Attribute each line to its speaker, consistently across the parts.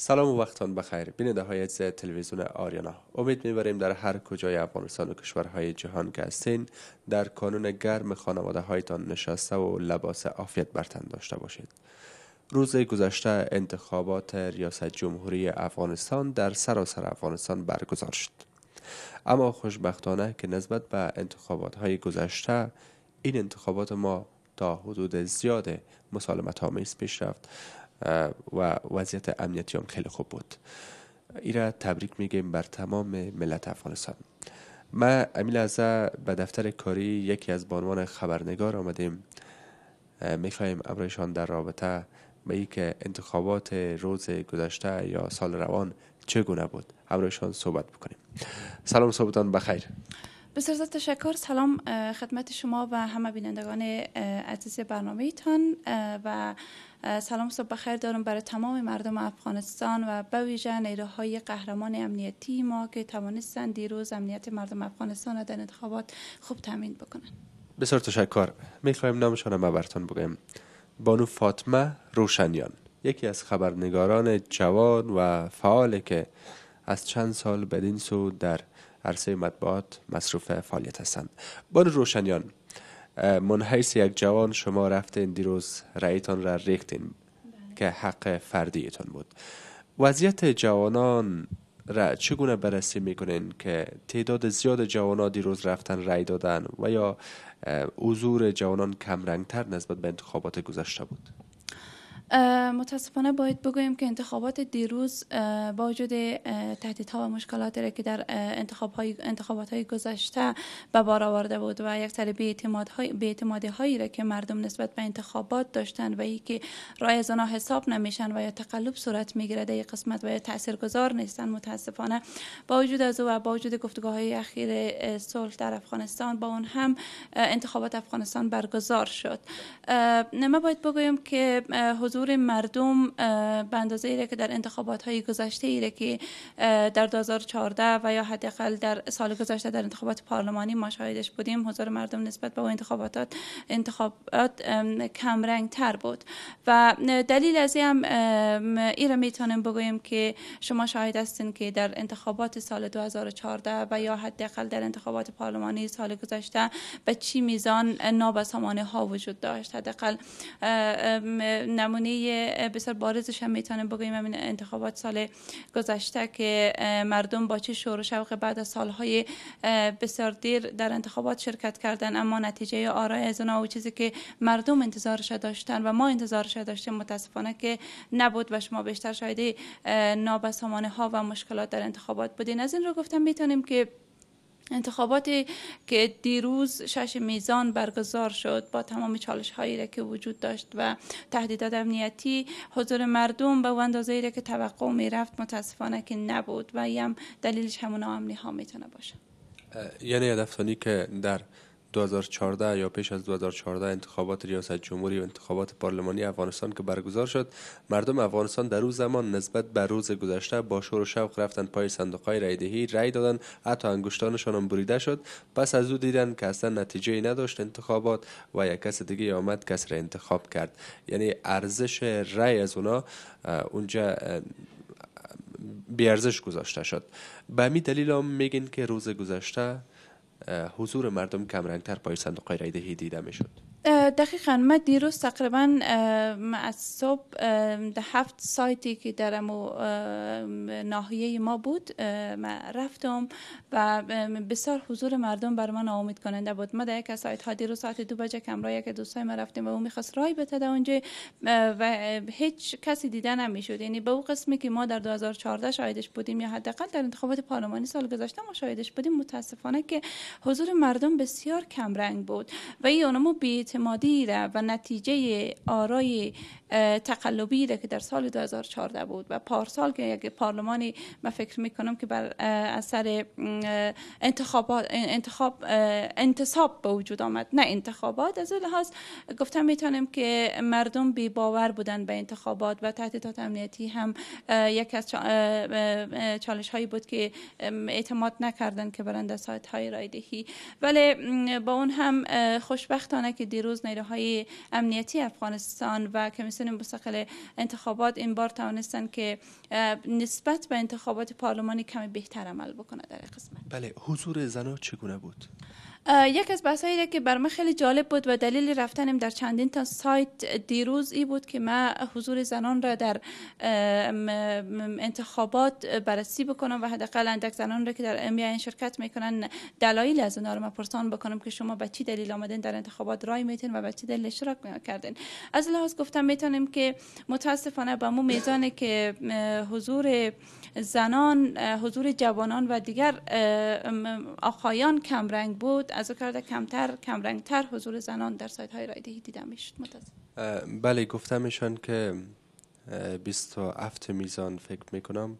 Speaker 1: سلام و وقتان بخیر بیننده های تلویزیون آریانا امید میبریم در هر کجای افغانستان و کشورهای جهان که هستین در کانون گرم خانواده هایتان نشسته و لباس عافیت برتن داشته باشید روز گذشته انتخابات ریاست جمهوری افغانستان در سراسر افغانستان برگزار شد اما خوشبختانه که نسبت به انتخابات های گذشته این انتخابات ما تا حدود زیاد مسالمت آمیز پیش رفت و وضعیت امنیتی هم خیلی خوب بود ایرا تبریک میگیم بر تمام ملت افغانستان ما امیل ازا به دفتر کاری یکی از بانوان خبرنگار آمدیم میخواییم امرایشان در رابطه به ای که انتخابات روز گذشته یا سال روان چگونه بود امرایشان صحبت بکنیم سلام صحبتان بخیر
Speaker 2: بسیار تشکر سلام خدمت شما و همه بینندگان عزیز برنامه ایتان و سلام صبح بخیر دارم برای تمام مردم افغانستان و به ویژه نیروهای قهرمان امنیتی ما که توانستند دیروز امنیت مردم افغانستان را در انتخابات خوب تامین بکنند
Speaker 1: بسیار تشکر میخوایم نامشان هم برتان بگویم بانو فاطمه روشنیان یکی از خبرنگاران جوان و فعالی که از چند سال بدین سو در عرصه مطبوعات مصروف فعالیت هستند بانو روشنیان منحیث یک جوان شما رفتین دیروز رأیتان را ریختین که حق فردیتان بود وضعیت جوانان را چگونه بررسی میکنین که تعداد زیاد جوانان دیروز رفتن رأی دادن و یا حضور جوانان کمرنگتر نسبت به انتخابات گذشته بود
Speaker 2: متاسفانه باید بگویم که انتخابات دیروز با وجود تهدیدها و مشکلاتی که در انتخابات های گذشته به بار آورده بود و یک سری اعتمادی هایی را که مردم نسبت به انتخابات داشتند و ای که رای از حساب نمیشن و یا تقلب صورت میگیره در قسمت و یا تاثیرگذار نیستن متاسفانه با وجود از او و با وجود گفتگاه های اخیر صلح در افغانستان با اون هم انتخابات افغانستان برگزار شد ما باید بگویم که حضور مردم به اندازه ایره که در انتخابات های گذشته ایره که در 2014 و یا حداقل در سال گذشته در انتخابات پارلمانی ما شاهدش بودیم حضور مردم نسبت به انتخابات انتخابات کم رنگ تر بود و دلیل از این هم ایره میتونیم بگوییم که شما شاهد هستین که در انتخابات سال 2014 و یا حداقل در انتخابات پارلمانی سال گذشته به چی میزان نابسامانه ها وجود داشت حداقل نمونه بسیار بارزش هم میتونیم بگویم این انتخابات سال گذشته که مردم با چه شور و شوق بعد از سالهای بسیار دیر در انتخابات شرکت کردن اما نتیجه آرای از اونا و چیزی که مردم انتظارش داشتن و ما انتظارش داشتیم متاسفانه که نبود و شما بیشتر شاید نابسامانه ها و مشکلات در انتخابات بودین از این رو گفتم میتونیم که انتخاباتی که دیروز شش میزان برگزار شد با تمام چالش هایی را که وجود داشت و تهدیدات امنیتی حضور مردم به اندازه را که توقع می رفت متاسفانه که نبود و هم دلیلش همون امنی ها میتونه باشه
Speaker 1: یعنی که در 2014 یا پیش از 2014 انتخابات ریاست جمهوری و انتخابات پارلمانی افغانستان که برگزار شد مردم افغانستان در روز زمان نسبت به روز گذشته با شور و شوق رفتن پای صندوق های رای دهی رای دادن حتی انگشتانشان هم بریده شد پس از او دیدن که اصلا نتیجه ای نداشت انتخابات و یک کس دیگه آمد کس را انتخاب کرد یعنی ارزش رای از اونا اونجا بیارزش گذاشته شد به می دلیل میگن که روز گذشته حضور مردم کمرنگتر پای صندوق های رای دهی دیده شد.
Speaker 2: دقیقا ما دیروز تقریبا از صبح ده هفت سایتی که در ناحیه ما بود ما رفتم و بسیار حضور مردم بر من آمید کننده بود ما در یک از سایت ها دیروز ساعت دو بجه کمرا یک دوستای ما رفتیم و او میخواست رای بتده اونجا و هیچ کسی دیده نمیشد یعنی به او قسمی که ما در 2014 شاهدش بودیم یا حداقل در انتخابات پارلمانی سال گذشته ما شاهدش بودیم متاسفانه که حضور مردم بسیار کمرنگ بود و این اونمو بی اعتمادی و نتیجه آرای تقلبی که در سال 2014 بود و پارسال که یک پارلمانی من فکر میکنم که بر اثر انتخابات انتخاب انتصاب به وجود آمد نه انتخابات از لحاظ گفتم میتونم که مردم بی باور بودن به انتخابات و تهدیدات امنیتی هم یک از چالش هایی بود که اعتماد نکردن که برنده سایت های رایدهی ولی با اون هم خوشبختانه که دیروز امروز نیروهای امنیتی افغانستان و کمیسیون مستقل انتخابات این بار توانستن که نسبت به انتخابات پارلمانی کمی بهتر عمل بکنه در قسمت
Speaker 1: بله حضور زنا چگونه بود
Speaker 2: یک از بحثایی که بر من خیلی جالب بود و دلیل رفتنم در چندین تا سایت دیروز ای بود که من حضور زنان را در انتخابات بررسی بکنم و حداقل اندک زنان را که در امی این شرکت میکنن دلایل از اونها رو مپرسان بکنم که شما به چی دلیل آمدین در انتخابات رای میتین و به چی دلیل اشتراک کردین از لحاظ گفتم میتونیم که متاسفانه به مو میزانه که حضور زنان حضور جوانان و دیگر آقایان کمرنگ بود از کرده کمتر تر حضور زنان در سایت های رای دهی دیده میشد
Speaker 1: بله گفتمشان که 27 میزان فکر میکنم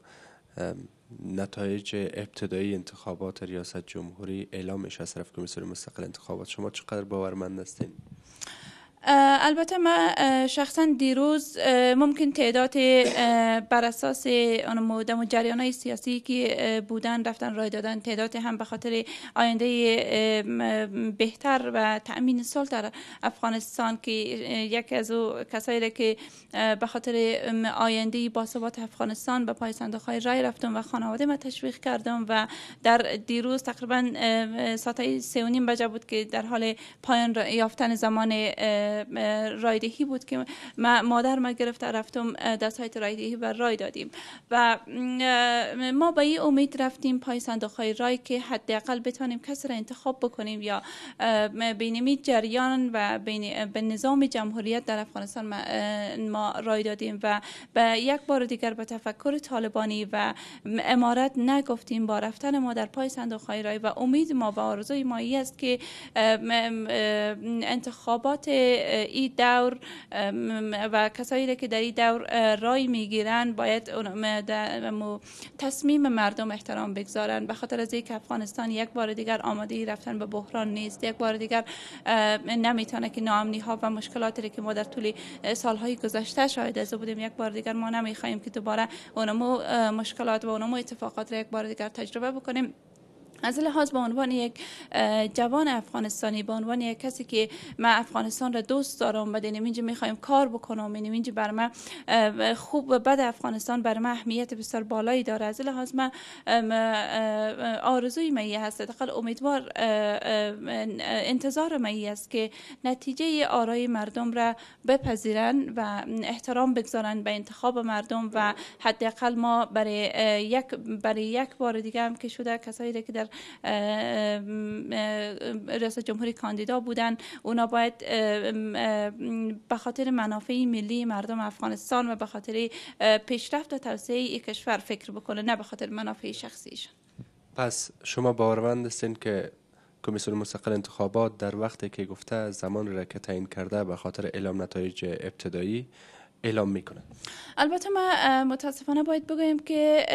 Speaker 1: نتایج ابتدایی انتخابات ریاست جمهوری اعلام میشه از طرف کمیسیون مستقل انتخابات شما چقدر باورمند هستین
Speaker 2: البته من شخصا دیروز ممکن تعداد بر اساس آن و جریان های سیاسی که بودن رفتن رای دادن تعداد هم به خاطر آینده بهتر و تأمین صلح در افغانستان که یکی از کسایی که به خاطر آینده باثبات افغانستان به پای صندوق های رای رفتم و خانواده ما تشویق کردم و در دیروز تقریبا ساعت سه و نیم بجه بود که در حال پایان یافتن زمان رایدهی بود که ما مادر ما گرفته رفتم در سایت رایدهی و رای دادیم و ما با این امید رفتیم پای صندوق های رای که حداقل بتانیم کسی را انتخاب بکنیم یا بینمی جریان و بین به نظام جمهوریت در افغانستان ما رای دادیم و به یک بار دیگر به تفکر طالبانی و امارت نگفتیم با رفتن ما در پای صندوق های رای و امید ما و آرزوی ما ای است که انتخابات این دور و کسایی که در این دور رای میگیرن من باید تصمیم مردم احترام بگذارن به خاطر از اینکه افغانستان یک بار دیگر آماده رفتن به بحران نیست یک بار دیگر نمیتونه که ناامنی ها و مشکلاتی که ما در طول سالهای گذشته شاهد از بودیم یک بار دیگر ما نمیخوایم که دوباره اونمو مشکلات و اونمو اتفاقات را یک بار دیگر تجربه بکنیم از لحاظ به عنوان یک جوان افغانستانی به عنوان یک کسی که من افغانستان را دوست دارم و دینم اینجا میخوایم کار بکنم اینم اینجا بر من خوب و بد افغانستان بر من اهمیت بسیار بالایی داره از لحاظ من آرزوی من هست حداقل امیدوار انتظار من است که نتیجه آرای مردم را بپذیرن و احترام بگذارن به انتخاب مردم و حداقل ما برای یک برای یک بار دیگه هم که شده کسایی که در ریاست رئیس جمهوری کاندیدا بودن اونا باید به خاطر منافع ملی مردم افغانستان و به خاطر پیشرفت و توسعه کشور فکر بکنه نه به خاطر منافع شخصیش.
Speaker 1: پس شما باورمند هستین که کمیسیون مستقل انتخابات در وقتی که گفته زمان را که تعیین کرده به خاطر اعلام نتایج ابتدایی اعلام میکنه
Speaker 2: البته ما متاسفانه باید بگویم که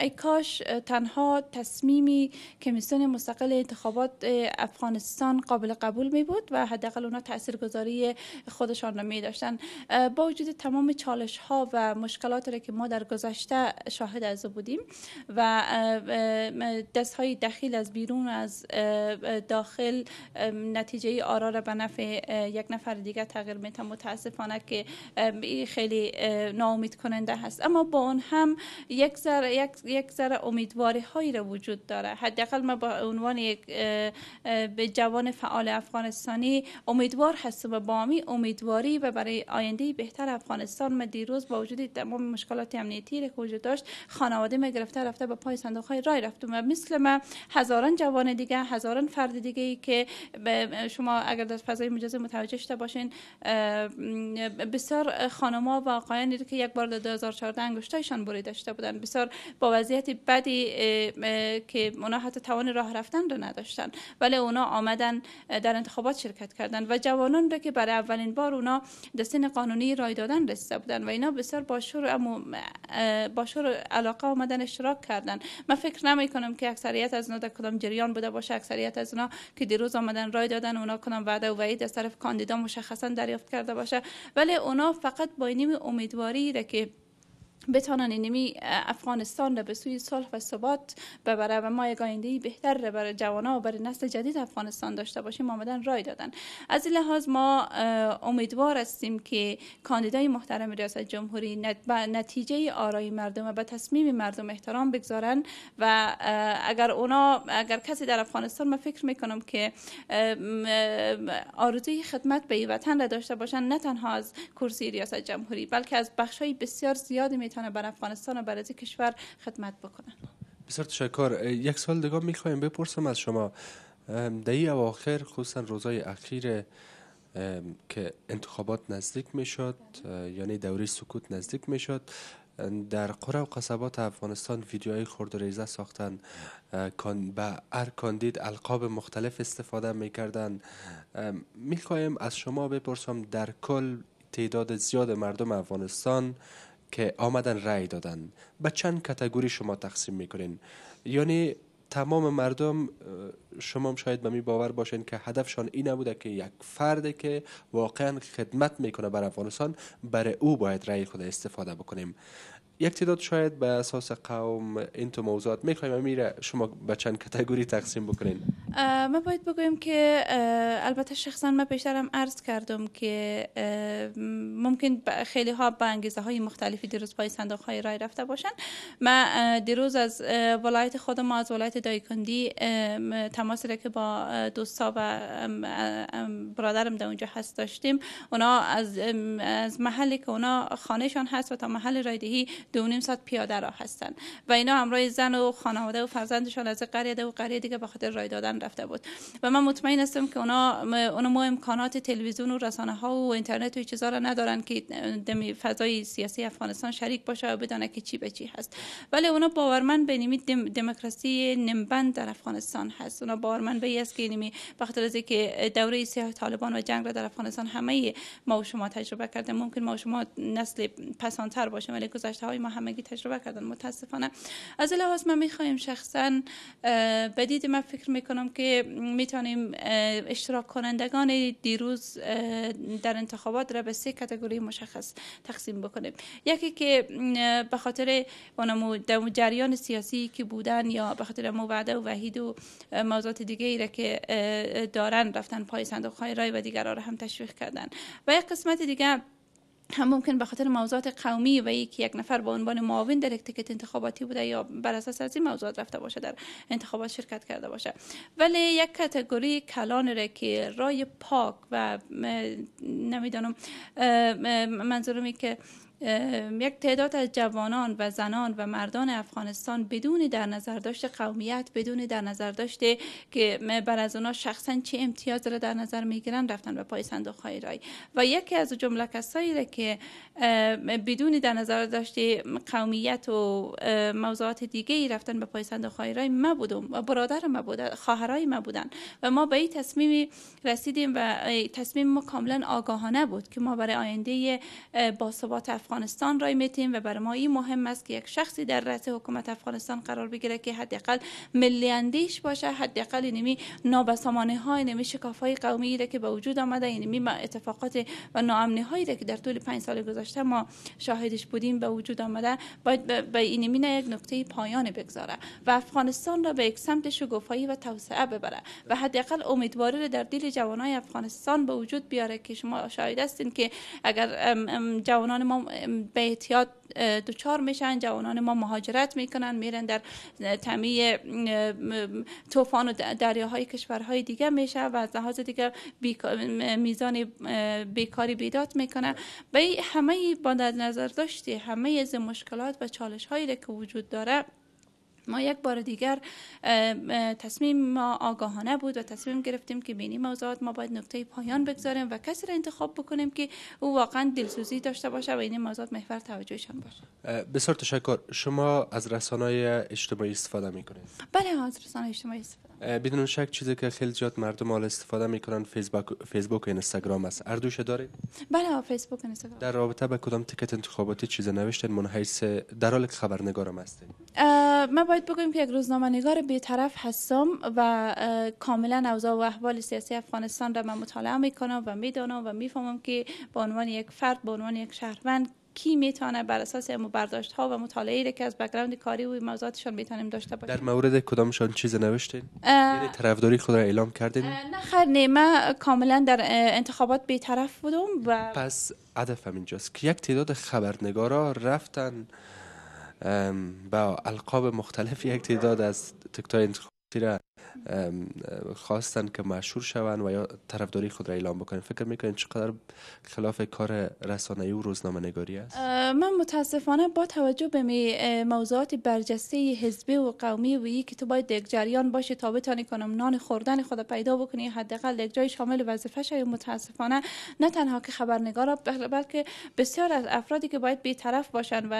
Speaker 2: ای کاش تنها تصمیمی کمیسیون مستقل انتخابات افغانستان قابل قبول می بود و حداقل اونا تاثیرگذاری خودشان را می داشتن با وجود تمام چالش ها و مشکلات را که ما در گذشته شاهد از بودیم و دست های دخیل از بیرون از داخل نتیجه آرا را به نفع یک نفر دیگر تغییر می متاسفانه که خیلی ناامید کننده هست اما با اون هم یک ذره یک, یک امیدواری هایی را وجود داره حداقل ما با عنوان یک به جوان فعال افغانستانی امیدوار هستم و با امیدواری و برای آینده بهتر افغانستان ما دیروز با وجود تمام مشکلات امنیتی که وجود داشت خانواده ما گرفته رفته به پای صندوق های رای رفتم و مثل ما هزاران جوان دیگه هزاران فرد دیگه ای که شما اگر در فضای مجازی متوجه شده باشین بسیار خانم‌ها خانما و آقایانی که یک بار در 2014 انگشتایشان بری داشته بودن بسیار با وضعیت بدی که اونا حتی توان راه رفتن رو نداشتن ولی اونا آمدن در انتخابات شرکت کردن و جوانان رو که برای اولین بار اونا دستین قانونی رای دادن رسیده بودن و اینا بسیار با شور با شور علاقه آمدن اشتراک کردن من فکر نمی که اکثریت از اونا در کدام جریان بوده باشه اکثریت از اونا که دیروز آمدن رای دادن اونا کدام وعده و وعید از طرف کاندیدا مشخصا دریافت کرده باشه ولی اونا فقط با نیم امیدواری را که بتانن اینمی افغانستان را به سوی صلح و ثبات ببره و ما یک آینده بهتر برای جوانا و برای نسل جدید افغانستان داشته باشیم آمدن رای دادن از این لحاظ ما امیدوار هستیم که کاندیدای محترم ریاست جمهوری به نتیجه آرای مردم و به تصمیم مردم احترام بگذارن و اگر اونا اگر کسی در افغانستان ما فکر میکنم که آرزوی خدمت به وطن را داشته باشن نه تنها از کرسی ریاست جمهوری بلکه از بخش بسیار زیادی بتونه بر افغانستان و بر از کشور خدمت بکنن
Speaker 1: بسیار تشکر یک سال دیگه میخوایم بپرسم از شما در این اواخر خصوصا روزای اخیر که انتخابات نزدیک میشد یعنی دوره سکوت نزدیک میشد در قره و قصبات افغانستان ویدیوهای خورد و ریزه ساختن به هر کاندید القاب مختلف استفاده میکردن میخوایم از شما بپرسم در کل تعداد زیاد مردم افغانستان که آمدن رای دادن به چند کتگوری شما تقسیم میکنین یعنی تمام مردم شما شاید به می باور باشین که هدفشان این نبوده که یک فرد که واقعا خدمت میکنه بر افغانستان برای او باید رای خود استفاده بکنیم یک تعداد شاید به اساس قوم این تو موضوعات میخوایم امیره شما به چند کتگوری تقسیم بکنین
Speaker 2: ما باید بگویم که البته شخصا من پیشترم عرض کردم که ممکن خیلی ها به انگیزه های مختلفی دیروز پای صندوق های رای رفته باشن من دیروز از ولایت خودم از ولایت دایکندی تماس را که با دوستا و برادرم در اونجا هست داشتیم اونا از, از محلی که اونا خانهشان هست و تا محل رایدهی دو نیم ساعت پیاده راه هستن و اینا همراه زن و خانواده و فرزندشان از قریه و قریه دیگه به خاطر رای دادن رفته بود و من مطمئن هستم که اونا اونا ما امکانات تلویزیون و رسانه ها و اینترنت و چیزا را ندارن که دمی فضای سیاسی افغانستان شریک باشه و بدانه که چی به چی هست ولی اونا باورمند به نمی دموکراسی نمبند در افغانستان هست اونا باورمند به است که بخاطر از که دوره سیاه طالبان و جنگ در افغانستان همه ما و شما تجربه کردیم ممکن ما شما نسل پسانتر باشیم ولی گذشته ما همگی تجربه کردن متاسفانه از لحاظ ما میخوایم شخصا بدید من فکر میکنم که میتونیم اشتراک کنندگان دیروز در انتخابات را به سه کتگوری مشخص تقسیم بکنیم یکی که به خاطر در جریان سیاسی که بودن یا به خاطر مو وعده و وحید و موضوعات دیگه ای را که دارن رفتن پای صندوق های رای و دیگر را هم تشویق کردن و یک قسمت دیگه هم ممکن به خاطر موضوعات قومی و یک یک نفر به عنوان معاون در یک انتخاباتی بوده یا بر اساس از این موضوعات رفته باشه در انتخابات شرکت کرده باشه ولی یک کاتگوری کلان را که رای پاک و نمیدانم منظورمی که یک تعداد از جوانان و زنان و مردان افغانستان بدون در نظر داشت قومیت بدون در نظر داشته که بر از اونا شخصا چه امتیاز را در نظر میگیرن رفتن به پای صندوق های رای و یکی از جمله کسایی را که بدون در نظر داشته قومیت و موضوعات دیگه ای رفتن به پای صندوق های رای ما بودم و برادر ما بودن خواهرای ما بودن و ما به این تصمیم رسیدیم و تصمیم ما کاملا آگاهانه بود که ما برای آینده ثبات افغانستان رای میتیم و برای ما این مهم است که یک شخصی در رأس حکومت افغانستان قرار بگیره که حداقل ملی اندیش باشه حداقل نمی نابسامانه های نمی شکاف های قومی را که به وجود آمده این اتفاقات و ناامنی هایی که در طول پنج سال گذشته ما شاهدش بودیم به وجود آمده باید به این نه یک نقطه پایان بگذاره و افغانستان را به یک سمت شکوفایی و توسعه ببره و حداقل امیدواری را در دل جوانان افغانستان به وجود بیاره که شما شاهد هستین که اگر جوانان ما به احتیاط دچار میشن جوانان ما مهاجرت میکنن میرن در تمی طوفان و دریاهای کشورهای دیگه میشه و از لحاظ دیگه میزان بیکاری بیداد میکنن و همه با نظر داشتی همه از مشکلات و چالش هایی که وجود داره ما یک بار دیگر تصمیم ما آگاهانه بود و تصمیم گرفتیم که بینی موضوعات ما باید نکته پایان بگذاریم و کسی را انتخاب بکنیم که او واقعا دلسوزی داشته باشه و این موضوعات محور توجهشان
Speaker 1: باشه بسیار تشکر شما از رسانه اجتماعی استفاده میکنید
Speaker 2: بله از رسانه اجتماعی استفاده
Speaker 1: بدون شک چیزی که خیلی زیاد مردم حال استفاده میکنن فیسبوک فیسبوک و اینستاگرام است هر دارید
Speaker 2: بله فیسبوک و اینستاگرام
Speaker 1: در رابطه به کدام تیکت انتخاباتی چیز نوشتن منحیث در حال که خبرنگارم هستید
Speaker 2: من باید بگویم که یک روزنامه نگار بیطرف هستم و کاملا اوضاع و احوال سیاسی افغانستان را من مطالعه میکنم و میدانم و میفهمم که به عنوان یک فرد به عنوان یک شهروند کی میتونه بر اساس امو برداشت ها و مطالعه که از بکگراند کاری و موضوعاتشان میتونیم داشته باشیم در
Speaker 1: مورد کدامشان چیز نوشتین یعنی طرفداری خود را اعلام کردین نه
Speaker 2: خیر من کاملا در انتخابات بیطرف بودم و
Speaker 1: پس هدف اینجاست که یک تعداد خبرنگارا رفتن با القاب مختلف یک تعداد از تکتای انتخاباتی را خواستن که مشهور شوند و یا طرفداری خود را اعلام بکنن فکر میکنین چقدر خلاف کار رسانه و روزنامه نگاری است
Speaker 2: من متاسفانه با توجه به موضوعات برجسته حزبی و قومی و ای که تو باید یک جریان باشه تا بتانی کنم نان خوردن خود پیدا بکنی حداقل یک جای شامل وظیفه شای متاسفانه نه تنها که خبرنگارا بلکه بسیار از افرادی که باید بیطرف باشن و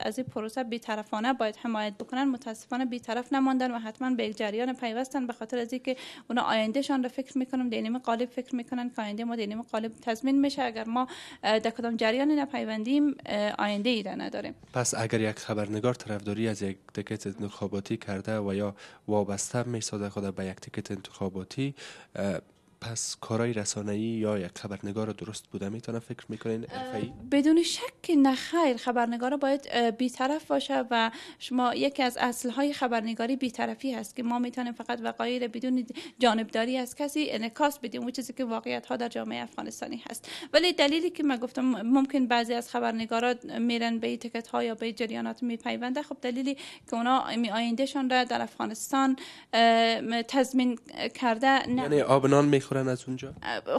Speaker 2: از این پروسه بیطرفانه باید حمایت بکنن متاسفانه بیطرف نماندن و حتما به جریان دقیقه به خاطر از اینکه اونا آیندهشان رو فکر میکنن دینیم قالب فکر میکنن که آینده ما دینیم قالب تضمین میشه اگر ما در کدام جریان نپیوندیم آینده ای را نداریم
Speaker 1: پس اگر یک خبرنگار طرفداری از یک تکت انتخاباتی کرده و یا وابسته میسازه خود به یک تکت انتخاباتی پس کارای رسانه‌ای یا یک خبرنگار درست بوده میتونه فکر میکنین
Speaker 2: بدون شک نه خیر خبرنگار باید بیطرف باشه و شما یکی از اصلهای خبرنگاری بیطرفی هست که ما میتونیم فقط وقایع را بدون جانبداری از کسی انعکاس بدیم و چیزی که واقعیت ها در جامعه افغانستانی هست ولی دلیلی که من گفتم ممکن بعضی از خبرنگارا میرن به تکت ها یا به جریانات میپیونده خب دلیلی که اونا آیندهشان را در افغانستان تضمین کرده نه یعنی
Speaker 1: میخورن از اونجا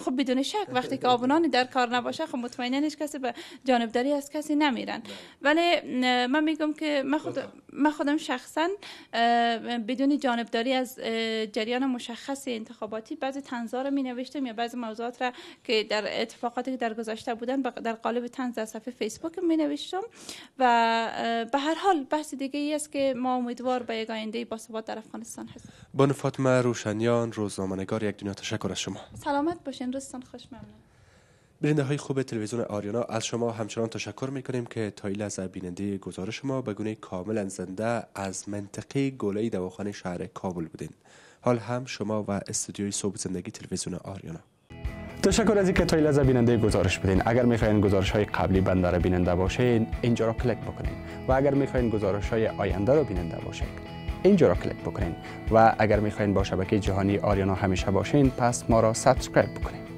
Speaker 2: خب بدون شک وقتی که آبونان در کار نباشه خب مطمئنا هیچ کسی به جانبداری از کسی نمیرن بله. ولی من میگم که من خود من خودم شخصا بدون جانبداری از جریان مشخص انتخاباتی بعضی تنزا رو می نوشتم یا بعضی موضوعات را که در اتفاقاتی که در گذشته بودن در قالب تنز در صفحه فیسبوک می نوشتم و به هر حال بحث دیگه ای است که ما امیدوار به یک آینده با در افغانستان هستیم
Speaker 1: بانو فاطمه روشنیان روزنامه‌نگار یک دنیا تشکر از شما
Speaker 2: سلامت باشین روزتان خوش ممنون
Speaker 1: بیننده های خوب تلویزیون آریانا از شما همچنان تشکر می کنیم که تا این لحظه بیننده گزارش ما به گونه کاملا زنده از منطقه گلای دواخانه شهر کابل بودین حال هم شما و استودیوی صبح زندگی تلویزیون آریانا تشکر از اینکه تا لحظه بیننده گزارش بدین اگر میخواین گزارش های قبلی بنده را بیننده باشین اینجا را کلیک بکنین و اگر میخواین گزارش های آینده را بیننده باشین اینجا را کلیک بکنین و اگر میخواین با شبکه جهانی آریانا همیشه باشین پس ما را سابسکرایب بکنین